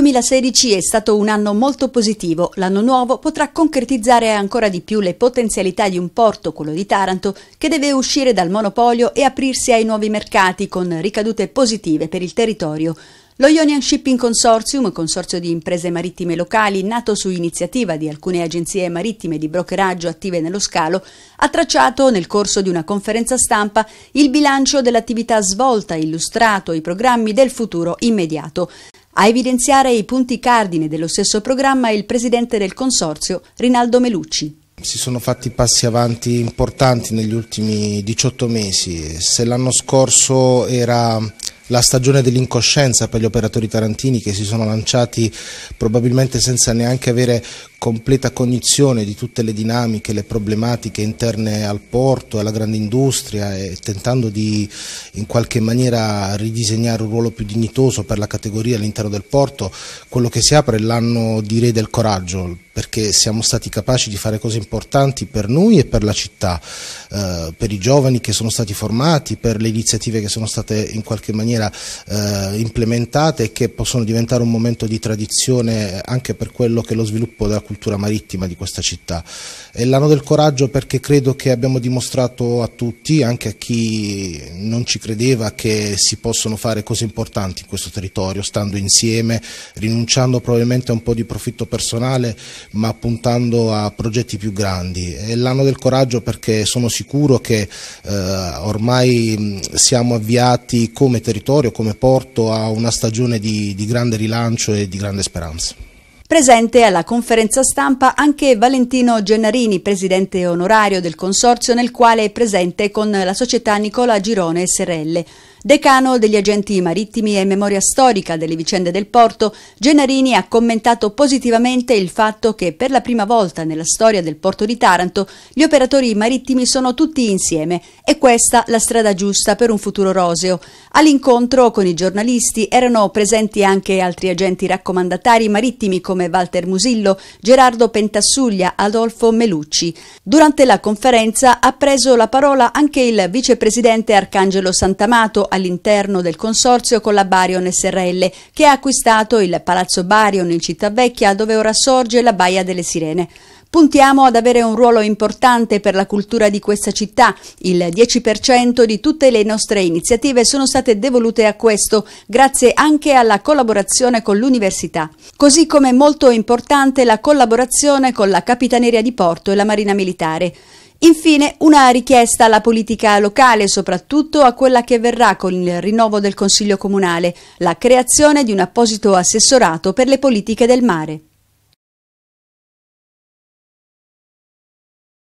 2016 è stato un anno molto positivo. L'anno nuovo potrà concretizzare ancora di più le potenzialità di un porto, quello di Taranto, che deve uscire dal monopolio e aprirsi ai nuovi mercati con ricadute positive per il territorio. Lo Ionian Shipping Consortium, consorzio di imprese marittime locali nato su iniziativa di alcune agenzie marittime di brokeraggio attive nello scalo, ha tracciato nel corso di una conferenza stampa il bilancio dell'attività svolta illustrato i programmi del futuro immediato. A evidenziare i punti cardine dello stesso programma è il presidente del consorzio Rinaldo Melucci. Si sono fatti passi avanti importanti negli ultimi 18 mesi. Se l'anno scorso era la stagione dell'incoscienza per gli operatori tarantini che si sono lanciati probabilmente senza neanche avere completa cognizione di tutte le dinamiche, le problematiche interne al porto e alla grande industria e tentando di in qualche maniera ridisegnare un ruolo più dignitoso per la categoria all'interno del porto, quello che si apre è l'anno direi del coraggio, perché siamo stati capaci di fare cose importanti per noi e per la città, eh, per i giovani che sono stati formati, per le iniziative che sono state in qualche maniera eh, implementate e che possono diventare un momento di tradizione anche per quello che è lo sviluppo della cultura marittima di questa città. È l'anno del coraggio perché credo che abbiamo dimostrato a tutti, anche a chi non ci credeva, che si possono fare cose importanti in questo territorio, stando insieme, rinunciando probabilmente a un po' di profitto personale, ma puntando a progetti più grandi. È l'anno del coraggio perché sono sicuro che eh, ormai siamo avviati come territorio, come porto, a una stagione di, di grande rilancio e di grande speranza. Presente alla conferenza stampa anche Valentino Gennarini, presidente onorario del consorzio nel quale è presente con la società Nicola Girone SRL. Decano degli agenti marittimi e memoria storica delle vicende del porto, Gennarini ha commentato positivamente il fatto che per la prima volta nella storia del porto di Taranto gli operatori marittimi sono tutti insieme e questa la strada giusta per un futuro roseo. All'incontro con i giornalisti erano presenti anche altri agenti raccomandatari marittimi come Walter Musillo, Gerardo Pentassuglia, Adolfo Melucci. Durante la conferenza ha preso la parola anche il vicepresidente Arcangelo Santamato, all'interno del consorzio con la Barion SRL che ha acquistato il Palazzo Barion in Città Vecchia dove ora sorge la Baia delle Sirene. Puntiamo ad avere un ruolo importante per la cultura di questa città. Il 10% di tutte le nostre iniziative sono state devolute a questo, grazie anche alla collaborazione con l'università. Così come è molto importante la collaborazione con la Capitaneria di Porto e la Marina Militare. Infine, una richiesta alla politica locale, soprattutto a quella che verrà con il rinnovo del Consiglio Comunale, la creazione di un apposito assessorato per le politiche del mare.